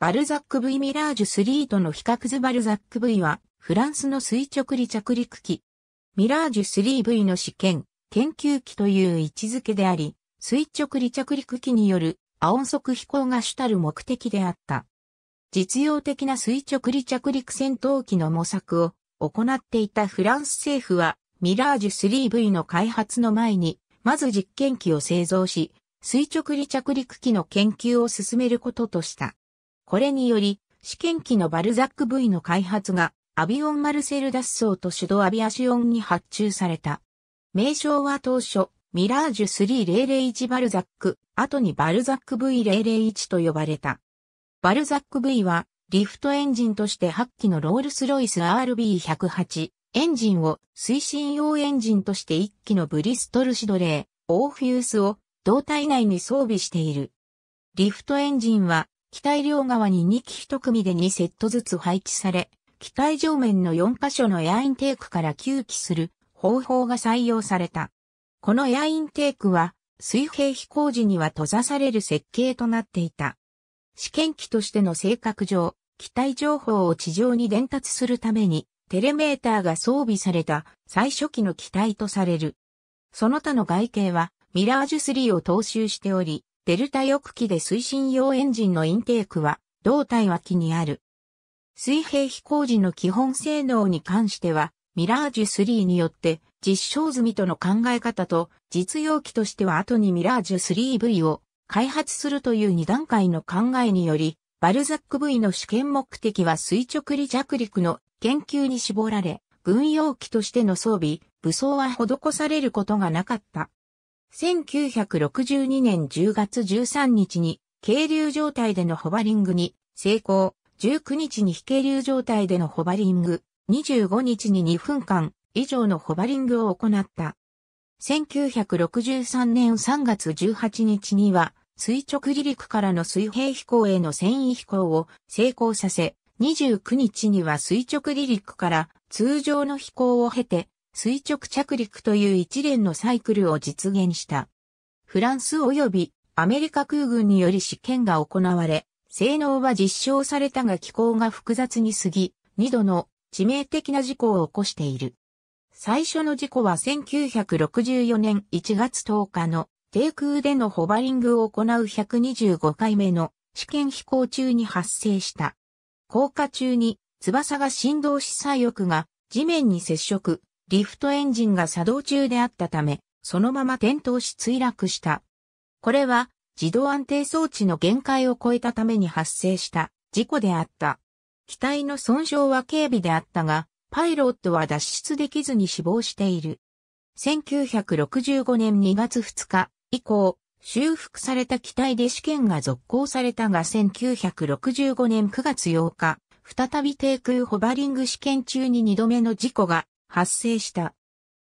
バルザック V ミラージュ3との比較図バルザック V は、フランスの垂直離着陸機。ミラージュ 3V の試験、研究機という位置づけであり、垂直離着陸機による、ア音速飛行が主たる目的であった。実用的な垂直離着陸戦闘機の模索を行っていたフランス政府は、ミラージュ 3V の開発の前に、まず実験機を製造し、垂直離着陸機の研究を進めることとした。これにより、試験機のバルザック V の開発が、アビオンマルセル脱走と手動アビアシオンに発注された。名称は当初、ミラージュ3001バルザック、後にバルザック V001 と呼ばれた。バルザック V は、リフトエンジンとして8機のロールスロイス RB108 エンジンを推進用エンジンとして1機のブリストルシドレー、オーフュースを胴体内に装備している。リフトエンジンは機体両側に2機1組で2セットずつ配置され、機体上面の4箇所のエアインテークから吸気する方法が採用された。このエアインテークは水平飛行時には閉ざされる設計となっていた。試験機としての性格上、機体情報を地上に伝達するためにテレメーターが装備された最初期の機体とされる。その他の外形はミラージュ3を踏襲しており、デルタ翼機で推進用エンジンのインテークは、胴体脇にある。水平飛行時の基本性能に関しては、ミラージュ3によって実証済みとの考え方と、実用機としては後にミラージュ 3V を開発するという2段階の考えにより、バルザック V の試験目的は垂直離着陸の研究に絞られ、軍用機としての装備、武装は施されることがなかった。1962年10月13日に、軽流状態でのホバリングに成功、19日に非軽流状態でのホバリング、25日に2分間以上のホバリングを行った。1963年3月18日には、垂直離陸からの水平飛行への繊維飛行を成功させ、29日には垂直離陸から通常の飛行を経て、垂直着陸という一連のサイクルを実現した。フランス及びアメリカ空軍により試験が行われ、性能は実証されたが機構が複雑に過ぎ、二度の致命的な事故を起こしている。最初の事故は1964年1月10日の低空でのホバリングを行う125回目の試験飛行中に発生した。降下中に翼が振動し左翼が地面に接触、リフトエンジンが作動中であったため、そのまま転倒し墜落した。これは自動安定装置の限界を超えたために発生した事故であった。機体の損傷は軽微であったが、パイロットは脱出できずに死亡している。1965年2月2日以降、修復された機体で試験が続行されたが1965年9月8日、再び低空ホバリング試験中に2度目の事故が発生した。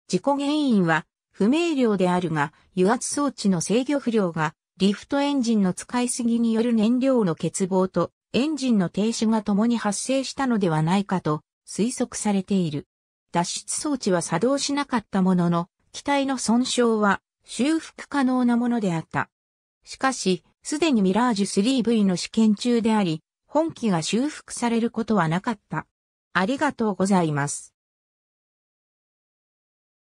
事故原因は不明瞭であるが、油圧装置の制御不良が、リフトエンジンの使いすぎによる燃料の欠乏とエンジンの停止が共に発生したのではないかと推測されている。脱出装置は作動しなかったものの、機体の損傷は修復可能なものであった。しかし、すでにミラージュ 3V の試験中であり、本機が修復されることはなかった。ありがとうございます。